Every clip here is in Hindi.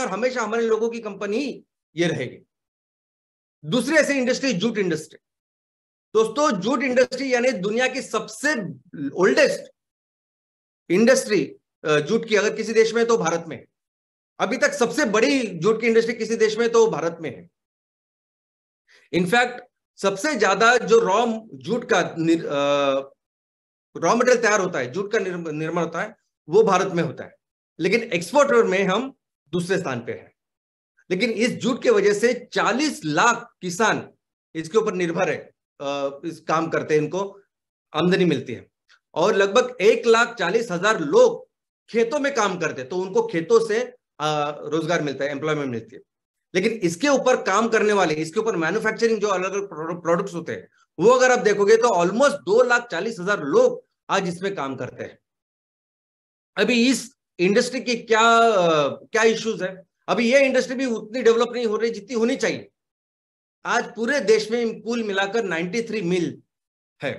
है और हमेशा हमारे लोगों की कंपनी ये रहेगी दूसरी ऐसी इंडस्ट्री जूट इंडस्ट्री दोस्तों जूट इंडस्ट्री यानी दुनिया की सबसे ओल्डेस्ट इंडस्ट्री जूट की अगर किसी देश में तो भारत में अभी तक सबसे बड़ी जूट की इंडस्ट्री किसी देश में तो भारत में है इनफैक्ट सबसे ज्यादा जो रॉ जूट का रॉ मटेरियल तैयार होता है जूट का निर्माण होता है वो भारत में होता है लेकिन एक्सपोर्टर में हम दूसरे स्थान पे है लेकिन इस जुट के वजह से 40 लाख किसान इसके ऊपर निर्भर है इस काम करते हैं इनको आमदनी मिलती है और लगभग एक लाख चालीस हजार लोग खेतों में काम करते तो उनको खेतों से रोजगार मिलता है एम्प्लॉयमेंट मिलती है लेकिन इसके ऊपर काम करने वाले इसके ऊपर मैन्युफैक्चरिंग जो अलग अलग प्रोडक्ट्स होते हैं वो अगर आप देखोगे तो ऑलमोस्ट दो लाख चालीस हजार लोग आज इसमें काम करते हैं अभी इस इंडस्ट्री की क्या क्या इश्यूज है अभी ये इंडस्ट्री भी उतनी डेवलप नहीं हो रही जितनी होनी चाहिए आज पूरे देश में कुल मिलाकर 93 मिल है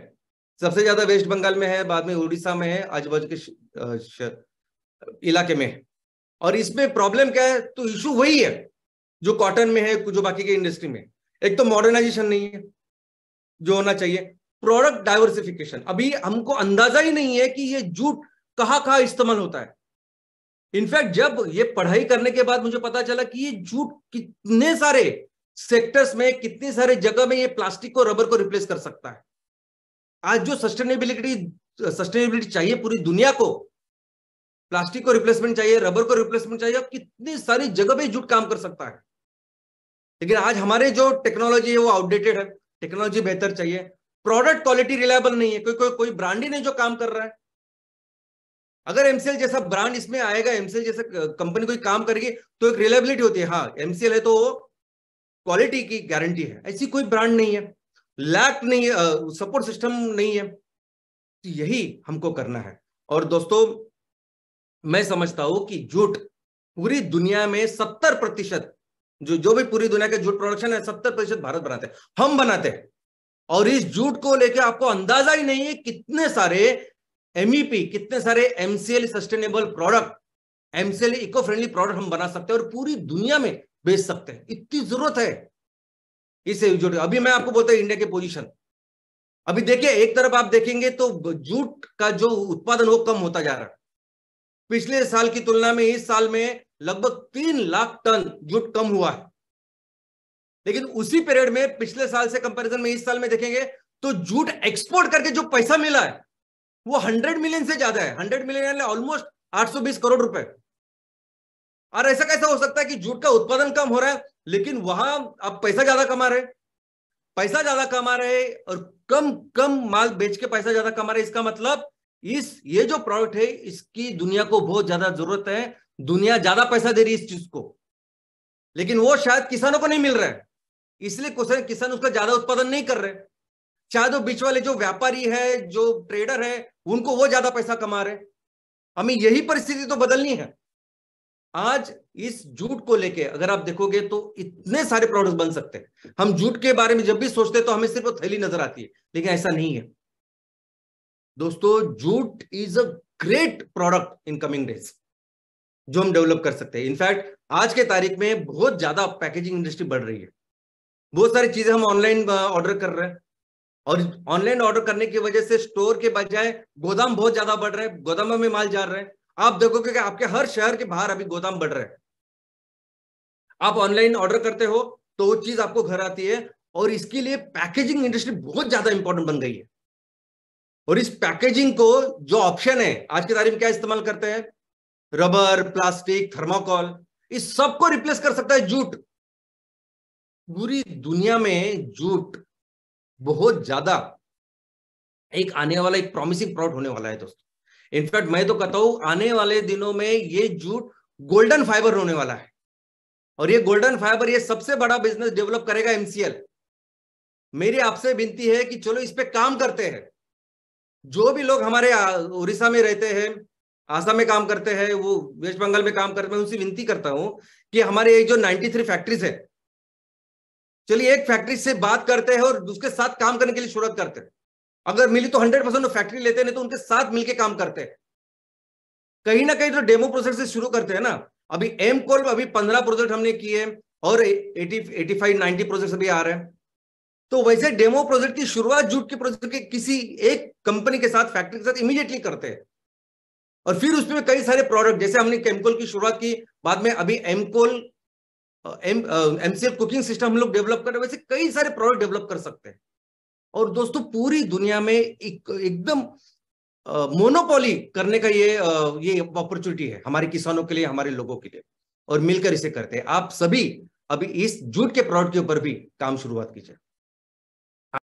सबसे ज्यादा वेस्ट बंगाल में है बाद में उड़ीसा में है आजूबाजू के इलाके में और इसमें प्रॉब्लम क्या है तो इशू वही है जो कॉटन में है जो बाकी के इंडस्ट्री में एक तो मॉडर्नाइजेशन नहीं है जो होना चाहिए प्रोडक्ट डाइवर्सिफिकेशन अभी हमको अंदाजा ही नहीं है कि ये जूट कहाँ कहाँ इस्तेमाल होता है इनफैक्ट जब ये पढ़ाई करने के बाद मुझे पता चला कि ये जूट कितने सारे सेक्टर्स में कितने सारे जगह में ये प्लास्टिक को रबर को रिप्लेस कर सकता है आज जो सस्टेनेबिलिटी सस्टेनेबिलिटी चाहिए पूरी दुनिया को प्लास्टिक को रिप्लेसमेंट चाहिए रबर को रिप्लेसमेंट चाहिए कितनी सारी जगह में जूट काम कर सकता है लेकिन आज हमारे जो टेक्नोलॉजी है वो आउटडेटेड है टेक्नोलॉजी बेहतर चाहिए प्रोडक्ट क्वालिटी रिलायबल नहीं है कोई कोई कोई ब्रांड ही नहीं जो काम कर रहा है अगर एमसीएल जैसा ब्रांड इसमें आएगा एमसीएल जैसा कंपनी कोई काम करेगी तो एक रिलायबिलिटी होती है हाँ एमसीएल है तो क्वालिटी की गारंटी है ऐसी कोई ब्रांड नहीं है लैक नहीं है सपोर्ट सिस्टम नहीं है तो यही हमको करना है और दोस्तों मैं समझता हूं कि जूट पूरी दुनिया में सत्तर प्रतिशत जो जो भी पूरी दुनिया का जूट प्रोडक्शन है सत्तर प्रतिशत भारत बनाते हैं हम बनाते हैं और इस जूट को लेकर आपको अंदाजा ही नहीं है कितने सारे एमईपी e कितने सारे MCL sustainable product MCL eco friendly product हम बना सकते हैं और पूरी दुनिया में बेच सकते हैं इतनी जरूरत है इसे जुड़े अभी मैं आपको बोलता हूं इंडिया के पोजीशन अभी देखिए एक तरफ आप देखेंगे तो जूट का जो उत्पादन वो कम होता जा रहा है पिछले साल की तुलना में इस साल में लगभग तीन लाख टन जूट कम हुआ है लेकिन उसी पीरियड में पिछले साल से कंपैरिजन में इस साल में देखेंगे तो जूट एक्सपोर्ट करके जो पैसा मिला है वो हंड्रेड मिलियन से ज्यादा है हंड्रेड मिलियन यानी ऑलमोस्ट बीस करोड़ रुपए और ऐसा कैसा हो सकता है कि जूट का उत्पादन कम हो रहा है लेकिन वहां आप पैसा ज्यादा कमा रहे पैसा ज्यादा कमा रहे और कम कम माल बेच के पैसा ज्यादा कमा रहे इसका मतलब इस ये जो प्रोडक्ट है इसकी दुनिया को बहुत ज्यादा जरूरत है दुनिया ज्यादा पैसा दे रही है इस चीज को लेकिन वो शायद किसानों को नहीं मिल रहा है इसलिए किसान उसका ज्यादा उत्पादन नहीं कर रहे चाहे तो बीच वाले जो व्यापारी है जो ट्रेडर है उनको वो ज्यादा पैसा कमा रहे हमें यही परिस्थिति तो बदलनी है आज इस जूट को लेके अगर आप देखोगे तो इतने सारे प्रोडक्ट बन सकते हैं हम जूट के बारे में जब भी सोचते हैं तो हमें सिर्फ थैली नजर आती है लेकिन ऐसा नहीं है दोस्तों jute is a great product in coming days जो हम डेवलप कर सकते हैं इनफैक्ट आज के तारीख में बहुत ज्यादा पैकेजिंग इंडस्ट्री बढ़ रही है बहुत सारी चीजें हम ऑनलाइन ऑर्डर कर रहे हैं और ऑनलाइन ऑर्डर करने की वजह से स्टोर के बजाय गोदाम बहुत ज्यादा बढ़ रहे हैं गोदामों में माल जा रहे हैं आप देखोगे कि आपके हर शहर के बाहर अभी गोदाम बढ़ रहे हैं आप ऑनलाइन ऑर्डर करते हो तो वो चीज आपको घर आती है और इसके लिए पैकेजिंग इंडस्ट्री बहुत ज्यादा इंपॉर्टेंट बन गई है और इस पैकेजिंग को जो ऑप्शन है आज की तारीख में क्या इस्तेमाल करते हैं रबर प्लास्टिक थर्माकोल इस सबको रिप्लेस कर सकता है जूट पूरी दुनिया में जूट बहुत ज्यादा एक आने वाला एक प्रॉमिसिंग प्रोडक्ट होने वाला है दोस्तों इनफैक्ट मैं तो कहता हूं आने वाले दिनों में ये जूट गोल्डन फाइबर होने वाला है और ये गोल्डन फाइबर ये सबसे बड़ा बिजनेस डेवलप करेगा एमसीएल मेरी आपसे विनती है कि चलो इस पर काम करते हैं जो भी लोग हमारे उड़ीसा में रहते हैं आसाम में काम करते हैं वो वेस्ट बंगाल में काम करते हैं उनसे विनती करता हूं कि हमारे जो 93 फैक्ट्रीज है चलिए एक फैक्ट्री से बात करते हैं और उसके साथ काम करने के लिए शुरुआत करते हैं अगर मिली तो हंड्रेड परसेंट फैक्ट्री लेते नहीं तो उनके साथ मिलकर काम करते हैं कहीं ना कहीं तो डेमो प्रोजेक्ट से शुरू करते हैं ना अभी एम कोल अभी पंद्रह प्रोजेक्ट हमने किए और eighty eighty five ninety project अभी आ रहे हैं तो वैसे डेमो प्रोजेक्ट की शुरुआत जूट के प्रोजेक्ट के किसी एक कंपनी के साथ फैक्ट्री के साथ इमीडिएटली करते हैं और फिर उसमें कई सारे प्रोडक्ट जैसे हमने केमकोल की शुरुआत की बाद में अभी एमकोल एमसीएल कुकिंग सिस्टम हम लोग डेवलप कर रहे वैसे कई सारे प्रोडक्ट डेवलप कर सकते हैं और दोस्तों पूरी दुनिया में एक एकदम मोनोपोली करने का ये आ, ये अपॉर्चुनिटी है हमारे किसानों के लिए हमारे लोगों के लिए और मिलकर इसे करते हैं आप सभी अभी इस जूट के प्रोडक्ट के ऊपर भी काम शुरुआत कीजिए